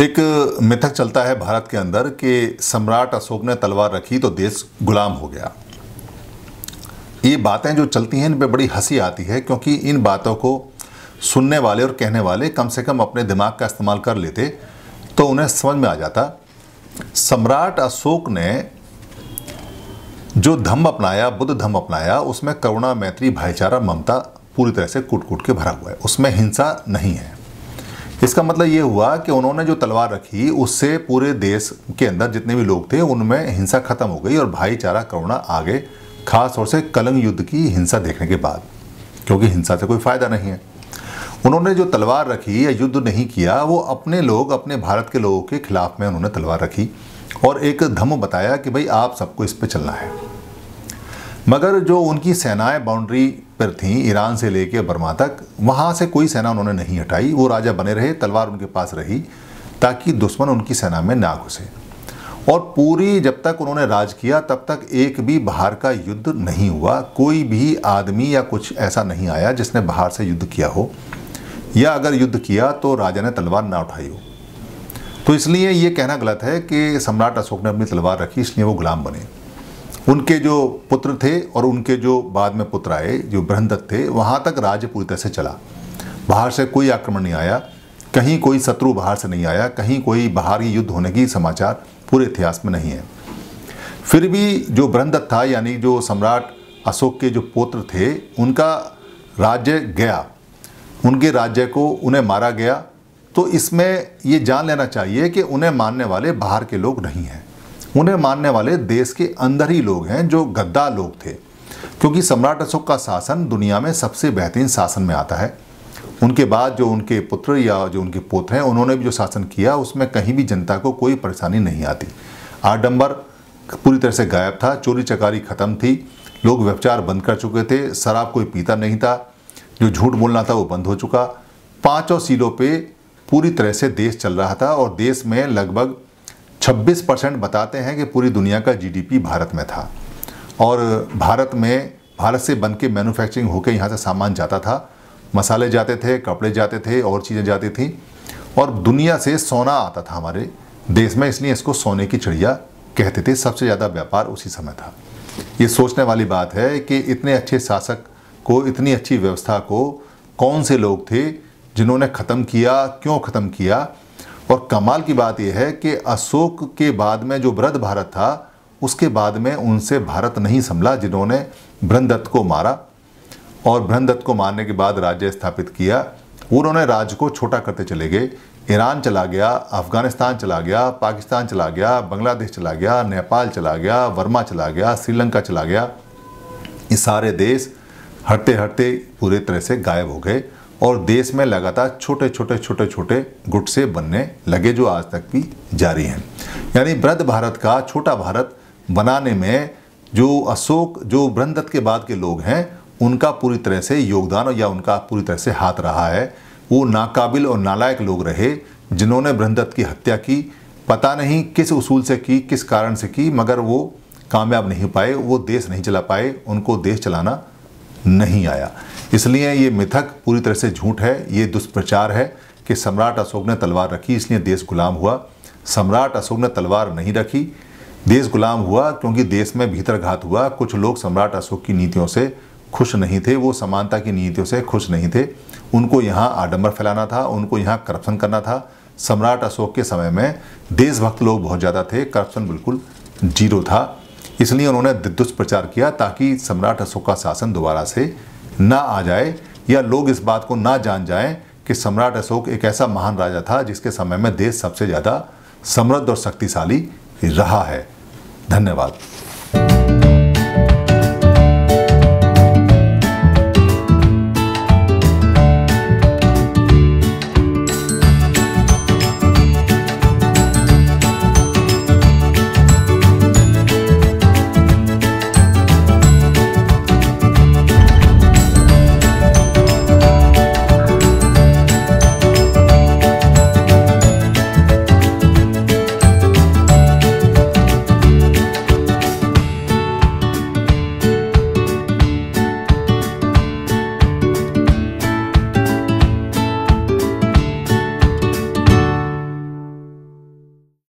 एक मिथक चलता है भारत के अंदर कि सम्राट अशोक ने तलवार रखी तो देश गुलाम हो गया ये बातें जो चलती हैं इन पर बड़ी हंसी आती है क्योंकि इन बातों को सुनने वाले और कहने वाले कम से कम अपने दिमाग का इस्तेमाल कर लेते तो उन्हें समझ में आ जाता सम्राट अशोक ने जो धम्म अपनाया बुद्ध धम्म अपनाया उसमें करुणा मैत्री भाईचारा ममता पूरी तरह से कूट कूट के भरा हुआ है उसमें हिंसा नहीं है इसका मतलब ये हुआ कि उन्होंने जो तलवार रखी उससे पूरे देश के अंदर जितने भी लोग थे उनमें हिंसा खत्म हो गई और भाईचारा करुणा आगे खास तौर से कलंग युद्ध की हिंसा देखने के बाद क्योंकि हिंसा से कोई फायदा नहीं है उन्होंने जो तलवार रखी या युद्ध नहीं किया वो अपने लोग अपने भारत के लोगों के खिलाफ में उन्होंने तलवार रखी और एक धम बताया कि भाई आप सबको इस पर चलना है मगर जो उनकी सेनाएं बाउंड्री पर थी ईरान से लेकर बर्मा तक वहाँ से कोई सेना उन्होंने नहीं हटाई वो राजा बने रहे तलवार उनके पास रही ताकि दुश्मन उनकी सेना में ना घुसे और पूरी जब तक उन्होंने राज किया तब तक एक भी बाहर का युद्ध नहीं हुआ कोई भी आदमी या कुछ ऐसा नहीं आया जिसने बाहर से युद्ध किया हो या अगर युद्ध किया तो राजा ने तलवार ना उठाई हो तो इसलिए ये कहना गलत है कि सम्राट अशोक ने अपनी तलवार रखी इसलिए वो गुलाम बने उनके जो पुत्र थे और उनके जो बाद में पुत्र आए जो बृहदत्त थे वहाँ तक राज्य पूरी तरह से चला बाहर से कोई आक्रमण नहीं आया कहीं कोई शत्रु बाहर से नहीं आया कहीं कोई बाहरी युद्ध होने की समाचार पूरे इतिहास में नहीं है फिर भी जो बृहदत्त था यानी जो सम्राट अशोक के जो पुत्र थे उनका राज्य गया उनके राज्य को उन्हें मारा गया तो इसमें ये जान लेना चाहिए कि उन्हें मानने वाले बाहर के लोग नहीं हैं उन्हें मानने वाले देश के अंदर ही लोग हैं जो गद्दा लोग थे क्योंकि सम्राट अशोक का शासन दुनिया में सबसे बेहतरीन शासन में आता है उनके बाद जो उनके पुत्र या जो उनके पोत्र हैं उन्होंने भी जो शासन किया उसमें कहीं भी जनता को कोई परेशानी नहीं आती आडम्बर पूरी तरह से गायब था चोरी चकारी ख़त्म थी लोग व्यवचार बंद कर चुके थे शराब कोई पीता नहीं था जो झूठ बोलना था वो बंद हो चुका पाँचों सीलों पर पूरी तरह से देश चल रहा था और देश में लगभग 26 परसेंट बताते हैं कि पूरी दुनिया का जीडीपी भारत में था और भारत में भारत से बन के मैनुफैक्चरिंग होकर यहाँ से सामान जाता था मसाले जाते थे कपड़े जाते थे और चीज़ें जाती थी और दुनिया से सोना आता था हमारे देश में इसलिए इसको सोने की चिड़िया कहते थे सबसे ज़्यादा व्यापार उसी समय था ये सोचने वाली बात है कि इतने अच्छे शासक को इतनी अच्छी व्यवस्था को कौन से लोग थे जिन्होंने ख़त्म किया क्यों ख़त्म किया और कमाल की बात यह है कि अशोक के बाद में जो वृद्ध भारत था उसके बाद में उनसे भारत नहीं संभला जिन्होंने बृहदत्त को मारा और बृहदत्त को मारने के बाद राज्य स्थापित किया उन्होंने राज्य को छोटा करते चले गए ईरान चला गया अफगानिस्तान चला गया पाकिस्तान चला गया बांग्लादेश चला गया नेपाल चला गया वर्मा चला गया श्रीलंका चला गया ये सारे देश हटते हटते पूरे तरह से गायब हो गए और देश में लगातार छोटे छोटे छोटे छोटे गुटसे बनने लगे जो आज तक भी जारी हैं यानी वृद्ध भारत का छोटा भारत बनाने में जो अशोक जो बृहदत्त के बाद के लोग हैं उनका पूरी तरह से योगदान या उनका पूरी तरह से हाथ रहा है वो नाकाबिल और नालायक लोग रहे जिन्होंने ब्रह्मदत्त की हत्या की पता नहीं किस उसूल से की किस कारण से की मगर वो कामयाब नहीं पाए वो देश नहीं चला पाए उनको देश चलाना नहीं आया इसलिए ये मिथक पूरी तरह से झूठ है ये दुष्प्रचार है कि सम्राट अशोक ने तलवार रखी इसलिए देश गुलाम हुआ सम्राट अशोक ने तलवार नहीं रखी देश गुलाम हुआ क्योंकि देश में भीतर घात हुआ कुछ लोग सम्राट अशोक की नीतियों से खुश नहीं थे वो समानता की नीतियों से खुश नहीं थे उनको यहाँ आडम्बर फैलाना था उनको यहाँ करप्शन करना था सम्राट अशोक के समय में देशभक्त लोग बहुत ज़्यादा थे करप्शन बिल्कुल जीरो था इसलिए उन्होंने दुष्प्रचार किया ताकि सम्राट अशोक का शासन दोबारा से ना आ जाए या लोग इस बात को ना जान जाएं कि सम्राट अशोक एक ऐसा महान राजा था जिसके समय में देश सबसे ज़्यादा समृद्ध और शक्तिशाली रहा है धन्यवाद